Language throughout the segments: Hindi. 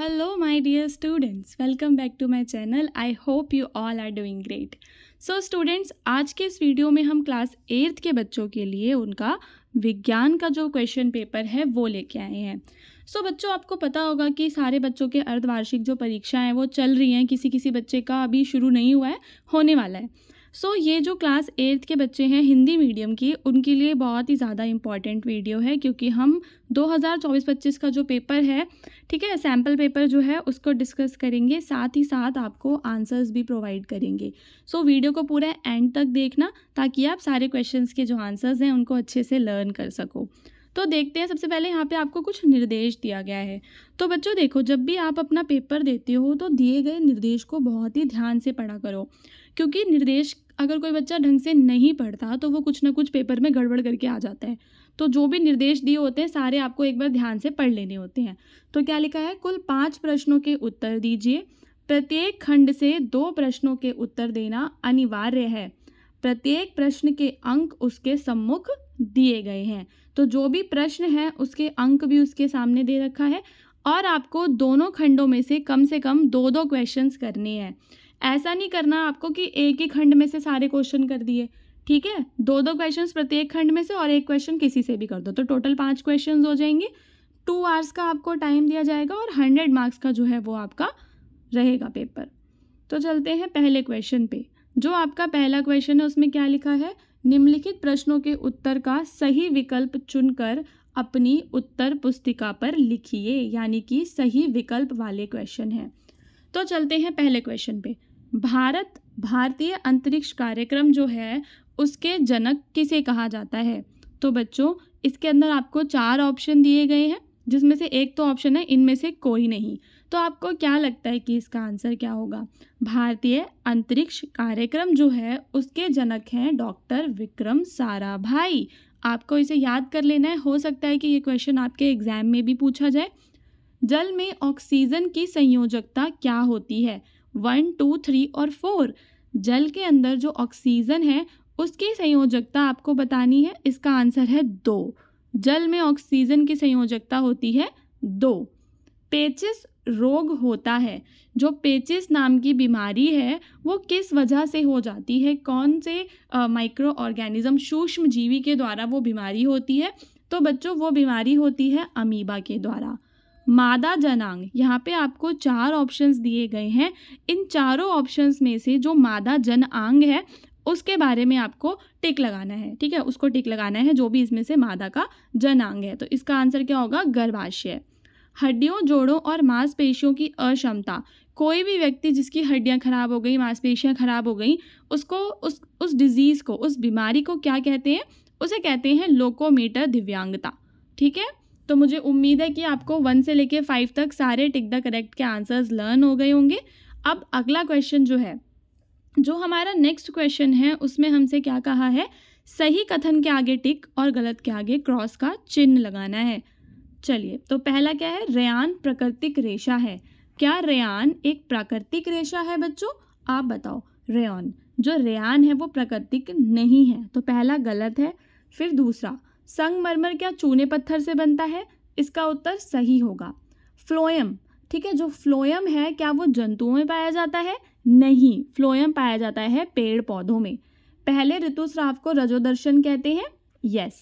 hello my dear students welcome back to my channel I hope you all are doing great so students आज के इस वीडियो में हम क्लास एट्थ के बच्चों के लिए उनका विज्ञान का जो क्वेश्चन पेपर है वो लेके आए हैं सो so, बच्चों आपको पता होगा कि सारे बच्चों के अर्धवार्षिक जो परीक्षाएं हैं वो चल रही हैं किसी किसी बच्चे का अभी शुरू नहीं हुआ है होने वाला है सो so, ये जो क्लास एट्थ के बच्चे हैं हिंदी मीडियम की उनके लिए बहुत ही ज़्यादा इम्पॉर्टेंट वीडियो है क्योंकि हम 2024-25 का जो पेपर है ठीक है सैम्पल पेपर जो है उसको डिस्कस करेंगे साथ ही साथ आपको आंसर्स भी प्रोवाइड करेंगे सो so, वीडियो को पूरा एंड तक देखना ताकि आप सारे क्वेश्चन के जो आंसर्स हैं उनको अच्छे से लर्न कर सको तो देखते हैं सबसे पहले यहाँ पे आपको कुछ निर्देश दिया गया है तो बच्चों देखो जब भी आप अपना पेपर देते हो तो दिए गए निर्देश को बहुत ही ध्यान से पढ़ा करो क्योंकि निर्देश अगर कोई बच्चा ढंग से नहीं पढ़ता तो वो कुछ ना कुछ पेपर में गड़बड़ करके आ जाता है तो जो भी निर्देश दिए होते हैं सारे आपको एक बार ध्यान से पढ़ लेने होते हैं तो क्या लिखा है कुल पाँच प्रश्नों के उत्तर दीजिए प्रत्येक खंड से दो प्रश्नों के उत्तर देना अनिवार्य है प्रत्येक प्रश्न के अंक उसके सम्मुख दिए गए हैं तो जो भी प्रश्न है उसके अंक भी उसके सामने दे रखा है और आपको दोनों खंडों में से कम से कम दो दो क्वेश्चंस करने हैं ऐसा नहीं करना आपको कि एक ही खंड में से सारे क्वेश्चन कर दिए ठीक है दो दो क्वेश्चंस प्रत्येक खंड में से और एक क्वेश्चन किसी से भी कर दो तो टोटल पाँच क्वेश्चन हो जाएंगे टू आवर्स का आपको टाइम दिया जाएगा और हंड्रेड मार्क्स का जो है वो आपका रहेगा पेपर तो चलते हैं पहले क्वेश्चन पे जो आपका पहला क्वेश्चन है उसमें क्या लिखा है निम्नलिखित प्रश्नों के उत्तर का सही विकल्प चुनकर अपनी उत्तर पुस्तिका पर लिखिए यानी कि सही विकल्प वाले क्वेश्चन हैं तो चलते हैं पहले क्वेश्चन पे भारत भारतीय अंतरिक्ष कार्यक्रम जो है उसके जनक किसे कहा जाता है तो बच्चों इसके अंदर आपको चार ऑप्शन दिए गए हैं जिसमें से एक तो ऑप्शन है इनमें से कोई नहीं तो आपको क्या लगता है कि इसका आंसर क्या होगा भारतीय अंतरिक्ष कार्यक्रम जो है उसके जनक हैं डॉक्टर विक्रम साराभाई आपको इसे याद कर लेना है हो सकता है कि ये क्वेश्चन आपके एग्जाम में भी पूछा जाए जल में ऑक्सीजन की संयोजकता क्या होती है वन टू थ्री और फोर जल के अंदर जो ऑक्सीजन है उसकी संयोजकता आपको बतानी है इसका आंसर है दो जल में ऑक्सीजन की संयोजकता होती है दो पेचिस रोग होता है जो पेचिस नाम की बीमारी है वो किस वजह से हो जाती है कौन से माइक्रो ऑर्गेनिज्म सूक्ष्म जीवी के द्वारा वो बीमारी होती है तो बच्चों वो बीमारी होती है अमीबा के द्वारा मादा जनांग यहाँ पे आपको चार ऑप्शंस दिए गए हैं इन चारों ऑप्शंस में से जो मादा जनांग है उसके बारे में आपको टिक लगाना है ठीक है उसको टिक लगाना है जो भी इसमें से मादा का जनांग है तो इसका आंसर क्या होगा गर्भाशय हड्डियों जोड़ों और मांसपेशियों की अक्षमता कोई भी व्यक्ति जिसकी हड्डियां खराब हो गई मांसपेशियां खराब हो गई उसको उस उस डिज़ीज़ को उस बीमारी को क्या कहते हैं उसे कहते हैं लोकोमीटर दिव्यांगता ठीक है तो मुझे उम्मीद है कि आपको वन से लेके फाइव तक सारे टिक द करेक्ट के आंसर्स लर्न हो गए होंगे अब अगला क्वेश्चन जो है जो हमारा नेक्स्ट क्वेश्चन है उसमें हमसे क्या कहा है सही कथन के आगे टिक और गलत के आगे क्रॉस का चिन्ह लगाना है चलिए तो पहला क्या है रेयान प्राकृतिक रेशा है क्या रेयान एक प्राकृतिक रेशा है बच्चों आप बताओ रेन जो रेयान है वो प्राकृतिक नहीं है तो पहला गलत है फिर दूसरा संगमरमर क्या चूने पत्थर से बनता है इसका उत्तर सही होगा फ्लोयम ठीक है जो फ्लोयम है क्या वो जंतुओं में पाया जाता है नहीं फ्लोयम पाया जाता है पेड़ पौधों में पहले ऋतुस्राव को रजोदर्शन कहते हैं यस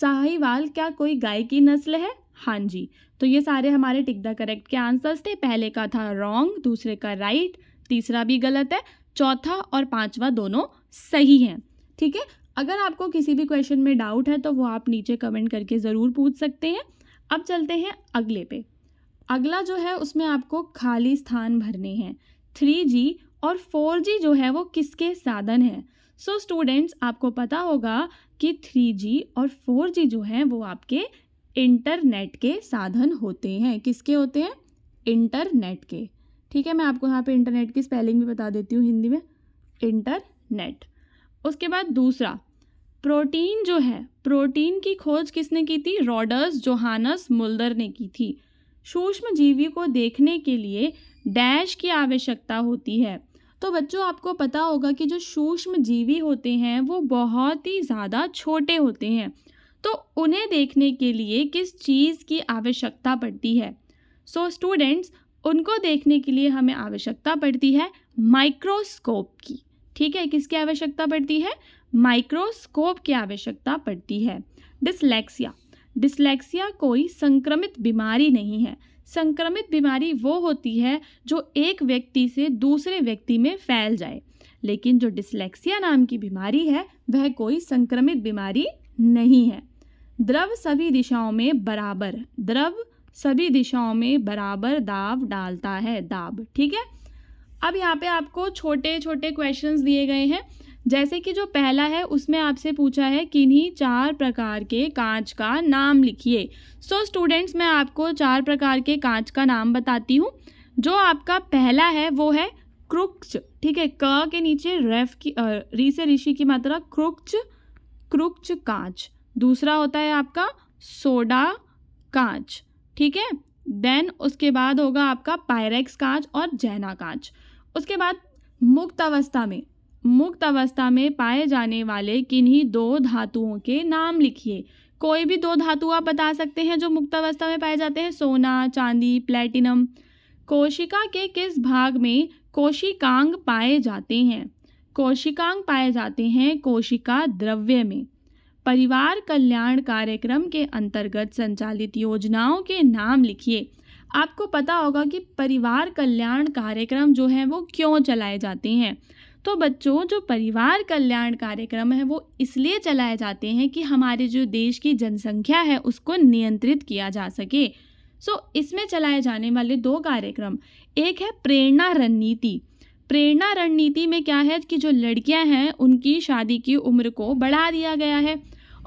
साहिवाल क्या कोई गाय की नस्ल है हाँ जी तो ये सारे हमारे टिक द करेक्ट के आंसर्स थे पहले का था रॉन्ग दूसरे का राइट तीसरा भी गलत है चौथा और पांचवा दोनों सही हैं ठीक है अगर आपको किसी भी क्वेश्चन में डाउट है तो वो आप नीचे कमेंट करके ज़रूर पूछ सकते हैं अब चलते हैं अगले पे अगला जो है उसमें आपको खाली स्थान भरने हैं थ्री जी और फोर जी जो है वो किसके साधन हैं सो स्टूडेंट्स आपको पता होगा कि थ्री जी और फोर जी जो हैं वो आपके इंटरनेट के साधन होते हैं किसके होते हैं इंटरनेट के ठीक है मैं आपको यहाँ पे इंटरनेट की स्पेलिंग भी बता देती हूँ हिंदी में इंटरनेट उसके बाद दूसरा प्रोटीन जो है प्रोटीन की खोज किसने की थी रॉडर्स जोहानस मुल्दर ने की थी सूक्ष्म जीवी को देखने के लिए डैश की आवश्यकता होती है तो बच्चों आपको पता होगा कि जो सूक्ष्म जीवी होते हैं वो बहुत ही ज़्यादा छोटे होते हैं तो उन्हें देखने के लिए किस चीज़ की आवश्यकता पड़ती है सो so, स्टूडेंट्स उनको देखने के लिए हमें आवश्यकता पड़ती है माइक्रोस्कोप की ठीक है किसकी आवश्यकता पड़ती है माइक्रोस्कोप की आवश्यकता पड़ती है डिसलेक्सिया डिसलेक्सिया कोई संक्रमित बीमारी नहीं है संक्रमित बीमारी वो होती है जो एक व्यक्ति से दूसरे व्यक्ति में फैल जाए लेकिन जो डिसलेक्सिया नाम की बीमारी है वह कोई संक्रमित बीमारी नहीं है द्रव सभी दिशाओं में बराबर द्रव सभी दिशाओं में बराबर दाब डालता है दाब ठीक है अब यहाँ पे आपको छोटे छोटे क्वेश्चंस दिए गए हैं जैसे कि जो पहला है उसमें आपसे पूछा है किन्हीं चार प्रकार के कांच का नाम लिखिए सो so, स्टूडेंट्स मैं आपको चार प्रकार के कांच का नाम बताती हूँ जो आपका पहला है वो है क्रुक्च ठीक है क के नीचे रेफ की री से ऋषि की मात्रा क्रुक्च क्रुक्च कांच दूसरा होता है आपका सोडा कांच ठीक है देन उसके बाद होगा आपका पायरेक्स कांच और जैना कांच उसके बाद मुक्त अवस्था में मुक्त अवस्था में पाए जाने वाले किन्हीं दो धातुओं के नाम लिखिए कोई भी दो धातु आप बता सकते हैं जो मुक्त अवस्था में पाए जाते हैं सोना चांदी प्लेटिनम कोशिका के किस भाग में कोशिकांग पाए जाते हैं कोशिकांग पाए जाते हैं कोशिका द्रव्य में परिवार कल्याण कार्यक्रम के अंतर्गत संचालित योजनाओं के नाम लिखिए आपको पता होगा कि परिवार कल्याण कार्यक्रम जो है वो क्यों चलाए जाते हैं तो बच्चों जो परिवार कल्याण कार्यक्रम है वो इसलिए चलाए जाते हैं कि हमारे जो देश की जनसंख्या है उसको नियंत्रित किया जा सके सो so, इसमें चलाए जाने वाले दो कार्यक्रम एक है प्रेरणा रणनीति प्रेरणा रणनीति में क्या है कि जो लड़कियां हैं उनकी शादी की उम्र को बढ़ा दिया गया है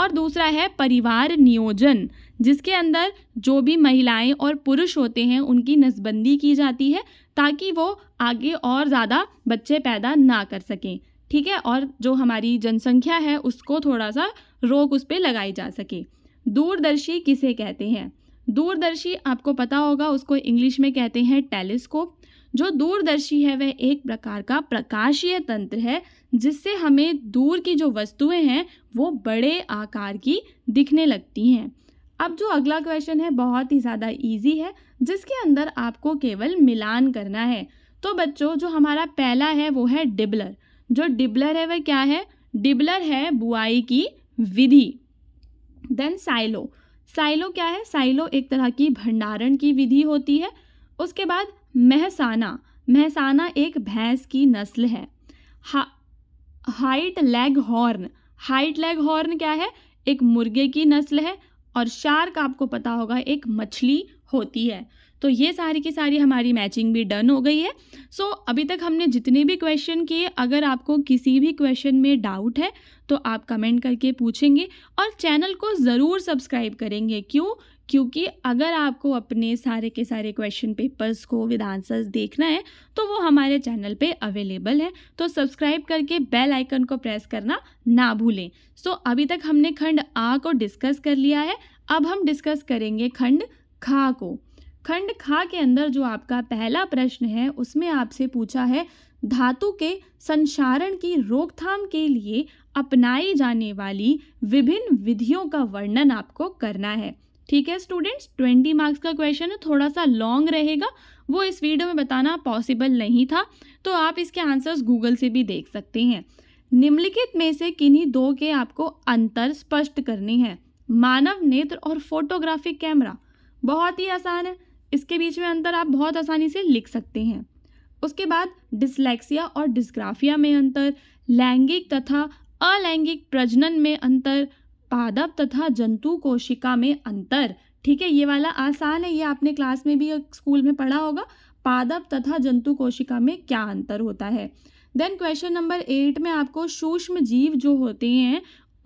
और दूसरा है परिवार नियोजन जिसके अंदर जो भी महिलाएं और पुरुष होते हैं उनकी नसबंदी की जाती है ताकि वो आगे और ज़्यादा बच्चे पैदा ना कर सकें ठीक है और जो हमारी जनसंख्या है उसको थोड़ा सा रोक उस पर लगाई जा सके दूरदर्शी किसे कहते हैं दूरदर्शी आपको पता होगा उसको इंग्लिश में कहते हैं टेलीस्कोप जो दूरदर्शी है वह एक प्रकार का प्रकाशीय तंत्र है जिससे हमें दूर की जो वस्तुएं हैं वो बड़े आकार की दिखने लगती हैं अब जो अगला क्वेश्चन है बहुत ही ज़्यादा इजी है जिसके अंदर आपको केवल मिलान करना है तो बच्चों जो हमारा पहला है वो है डिबलर जो डिबलर है वह क्या है डिबलर है बुआई की विधि देन साइलो साइलो क्या है साइलो एक तरह की भंडारण की विधि होती है उसके बाद महसाना महसाना एक भैंस की नस्ल है हा white leghorn white leghorn क्या है एक मुर्गे की नस्ल है और शार्क आपको पता होगा एक मछली होती है तो ये सारी की सारी हमारी मैचिंग भी डन हो गई है सो so, अभी तक हमने जितने भी क्वेश्चन किए अगर आपको किसी भी क्वेश्चन में डाउट है तो आप कमेंट करके पूछेंगे और चैनल को ज़रूर सब्सक्राइब करेंगे क्यों क्योंकि अगर आपको अपने सारे के सारे क्वेश्चन पेपर्स को विद आंसर्स देखना है तो वो हमारे चैनल पे अवेलेबल है तो सब्सक्राइब करके बेल आइकन को प्रेस करना ना भूलें सो so, अभी तक हमने खंड आ को डिस्कस कर लिया है अब हम डिस्कस करेंगे खंड खा को खंड खा के अंदर जो आपका पहला प्रश्न है उसमें आपसे पूछा है धातु के संसारण की रोकथाम के लिए अपनाई जाने वाली विभिन्न विधियों का वर्णन आपको करना है ठीक है स्टूडेंट्स ट्वेंटी मार्क्स का क्वेश्चन है थोड़ा सा लॉन्ग रहेगा वो इस वीडियो में बताना पॉसिबल नहीं था तो आप इसके आंसर्स गूगल से भी देख सकते हैं निम्नलिखित में से किन्हीं दो के आपको अंतर स्पष्ट करनी है मानव नेत्र और फोटोग्राफिक कैमरा बहुत ही आसान है इसके बीच में अंतर आप बहुत आसानी से लिख सकते हैं उसके बाद डिसलेक्सिया और डिस्ग्राफिया में अंतर लैंगिक तथा अलैंगिक प्रजनन में अंतर पादप तथा जंतु कोशिका में अंतर ठीक है ये वाला आसान है ये आपने क्लास में भी स्कूल में पढ़ा होगा पादप तथा जंतु कोशिका में क्या अंतर होता है देन क्वेश्चन नंबर एट में आपको सूक्ष्म जीव जो होते हैं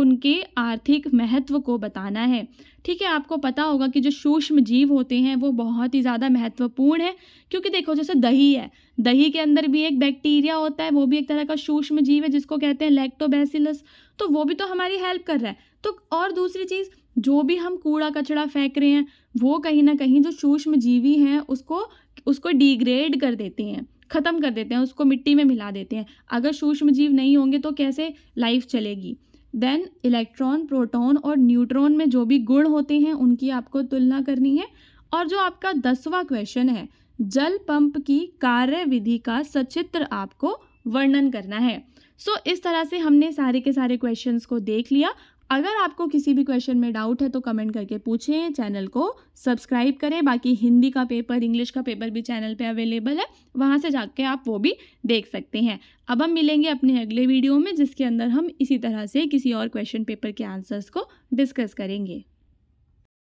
उनके आर्थिक महत्व को बताना है ठीक है आपको पता होगा कि जो सूक्ष्म जीव होते हैं वो बहुत ही ज़्यादा महत्वपूर्ण है क्योंकि देखो जैसे दही है दही के अंदर भी एक बैक्टीरिया होता है वो भी एक तरह का सूक्ष्म जीव है जिसको कहते हैं लैक्टोबैसिलस तो वो भी तो हमारी हेल्प कर रहा है तो और दूसरी चीज़ जो भी हम कूड़ा कचड़ा फेंक रहे हैं वो कहीं ना कहीं जो सूक्ष्म जीवी हैं उसको उसको डिग्रेड कर देते हैं ख़त्म कर देते हैं उसको मिट्टी में मिला देते हैं अगर सूक्ष्म जीव नहीं होंगे तो कैसे लाइफ चलेगी देन इलेक्ट्रॉन प्रोटॉन और न्यूट्रॉन में जो भी गुण होते हैं उनकी आपको तुलना करनी है और जो आपका दसवां क्वेश्चन है जल पंप की कार्य विधि का सचित्र आपको वर्णन करना है सो so, इस तरह से हमने सारे के सारे क्वेश्चंस को देख लिया अगर आपको किसी भी क्वेश्चन में डाउट है तो कमेंट करके पूछें चैनल को सब्सक्राइब करें बाकी हिंदी का पेपर इंग्लिश का पेपर भी चैनल पे अवेलेबल है वहाँ से जाके आप वो भी देख सकते हैं अब हम मिलेंगे अपने अगले वीडियो में जिसके अंदर हम इसी तरह से किसी और क्वेश्चन पेपर के आंसर्स को डिस्कस करेंगे